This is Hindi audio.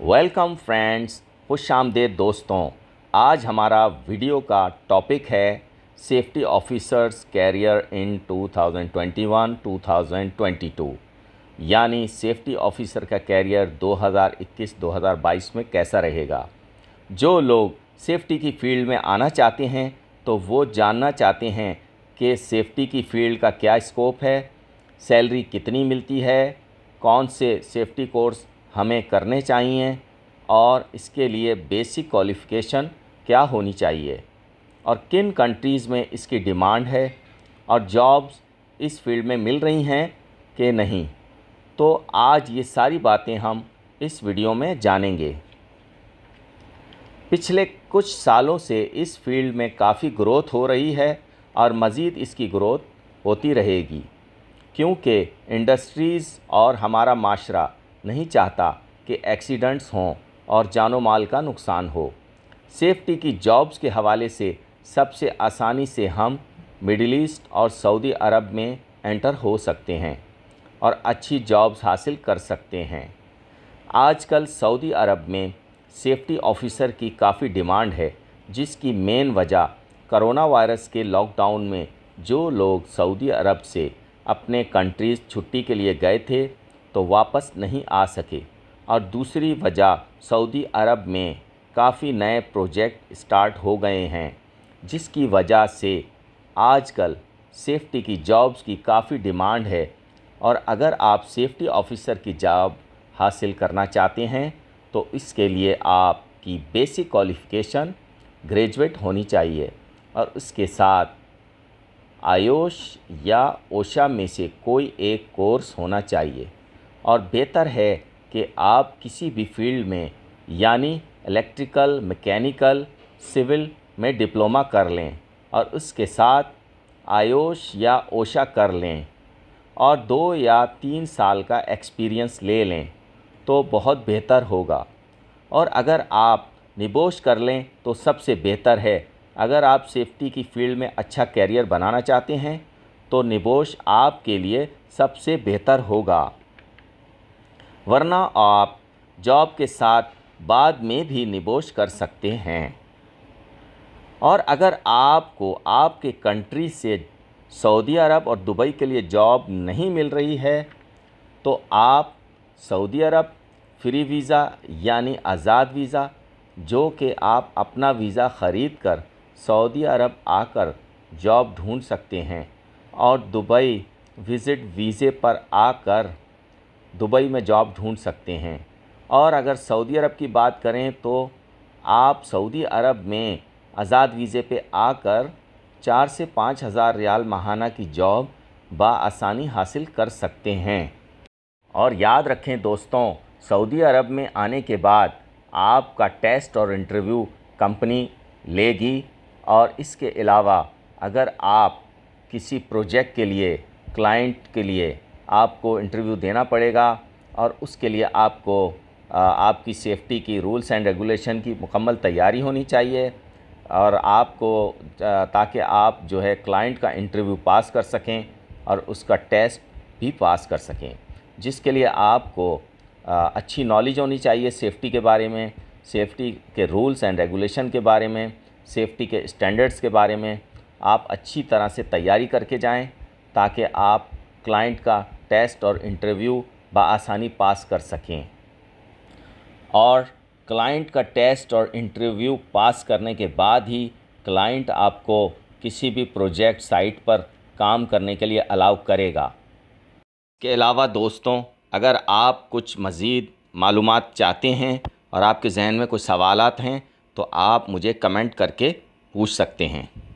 वेलकम फ्रेंड्स खुश आमदेद दोस्तों आज हमारा वीडियो का टॉपिक है सेफ्टी ऑफिसर्स कैरियर इन 2021-2022 यानी सेफ्टी ऑफिसर का कैरियर 2021-2022 में कैसा रहेगा जो लोग सेफ्टी की फील्ड में आना चाहते हैं तो वो जानना चाहते हैं कि सेफ्टी की फील्ड का क्या स्कोप है सैलरी कितनी मिलती है कौन से सेफ्टी कोर्स हमें करने चाहिए और इसके लिए बेसिक क्वालिफ़िकेशन क्या होनी चाहिए और किन कंट्रीज़ में इसकी डिमांड है और जॉब्स इस फील्ड में मिल रही हैं कि नहीं तो आज ये सारी बातें हम इस वीडियो में जानेंगे पिछले कुछ सालों से इस फील्ड में काफ़ी ग्रोथ हो रही है और मज़ीद इसकी ग्रोथ होती रहेगी क्योंकि इंडस्ट्रीज़ और हमारा माशरा नहीं चाहता कि एक्सीडेंट्स हों और जानो माल का नुकसान हो सेफ्टी की जॉब्स के हवाले से सबसे आसानी से हम मिडिल ईस्ट और सऊदी अरब में एंटर हो सकते हैं और अच्छी जॉब्स हासिल कर सकते हैं आजकल सऊदी अरब में सेफ्टी ऑफिसर की काफ़ी डिमांड है जिसकी मेन वजह करोना वायरस के लॉकडाउन में जो लोग सऊदी अरब से अपने कंट्रीज़ छुट्टी के लिए गए थे तो वापस नहीं आ सके और दूसरी वजह सऊदी अरब में काफ़ी नए प्रोजेक्ट स्टार्ट हो गए हैं जिसकी वजह से आजकल सेफ्टी की जॉब्स की काफ़ी डिमांड है और अगर आप सेफ्टी ऑफिसर की जॉब हासिल करना चाहते हैं तो इसके लिए आपकी बेसिक क्वालिफ़िकेशन ग्रेजुएट होनी चाहिए और उसके साथ आयोश या ओशा में से कोई एक कोर्स होना चाहिए और बेहतर है कि आप किसी भी फ़ील्ड में यानी इलेक्ट्रिकल मैकेनिकल सिविल में डिप्लोमा कर लें और उसके साथ आयोश या ओशा कर लें और दो या तीन साल का एक्सपीरियंस ले लें तो बहुत बेहतर होगा और अगर आप निबोश कर लें तो सबसे बेहतर है अगर आप सेफ्टी की फील्ड में अच्छा कैरियर बनाना चाहते हैं तो निबोश आपके लिए सबसे बेहतर होगा वरना आप जॉब के साथ बाद में भी निबोश कर सकते हैं और अगर आपको आपके कंट्री से सऊदी अरब और दुबई के लिए जॉब नहीं मिल रही है तो आप सऊदी अरब फ्री वीज़ा यानी आज़ाद वीज़ा जो कि आप अपना वीज़ा ख़रीद कर सऊदी अरब आकर जॉब ढूंढ सकते हैं और दुबई विज़िट वीज़े पर आकर दुबई में जॉब ढूंढ सकते हैं और अगर सऊदी अरब की बात करें तो आप सऊदी अरब में आज़ाद वीज़े पे आकर चार से पाँच हज़ार रियाल माहाना की जॉब आसानी हासिल कर सकते हैं और याद रखें दोस्तों सऊदी अरब में आने के बाद आपका टेस्ट और इंटरव्यू कंपनी लेगी और इसके अलावा अगर आप किसी प्रोजेक्ट के लिए क्लाइंट के लिए आपको इंटरव्यू देना पड़ेगा और उसके लिए आपको आपकी सेफ़्टी की रूल्स एंड रेगुलेशन की मुकम्मल तैयारी होनी चाहिए और आपको ताकि आप जो है क्लाइंट का इंटरव्यू पास कर सकें और उसका टेस्ट भी पास कर सकें जिसके लिए आपको अच्छी नॉलेज होनी चाहिए सेफ़्टी के बारे में सेफ़्टी के रूल्स एंड रेगुलेशन के बारे में सेफ़्टी के स्टैंडर्ड्स के बारे में आप अच्छी तरह से तैयारी करके जाएं ताकि आप क्लाइंट का टेस्ट और इंटरव्यू बसानी पास कर सकें और क्लाइंट का टेस्ट और इंटरव्यू पास करने के बाद ही क्लाइंट आपको किसी भी प्रोजेक्ट साइट पर काम करने के लिए अलाउ करेगा के अलावा दोस्तों अगर आप कुछ मज़ीद मालूम चाहते हैं और आपके जहन में कुछ सवालत हैं तो आप मुझे कमेंट करके पूछ सकते हैं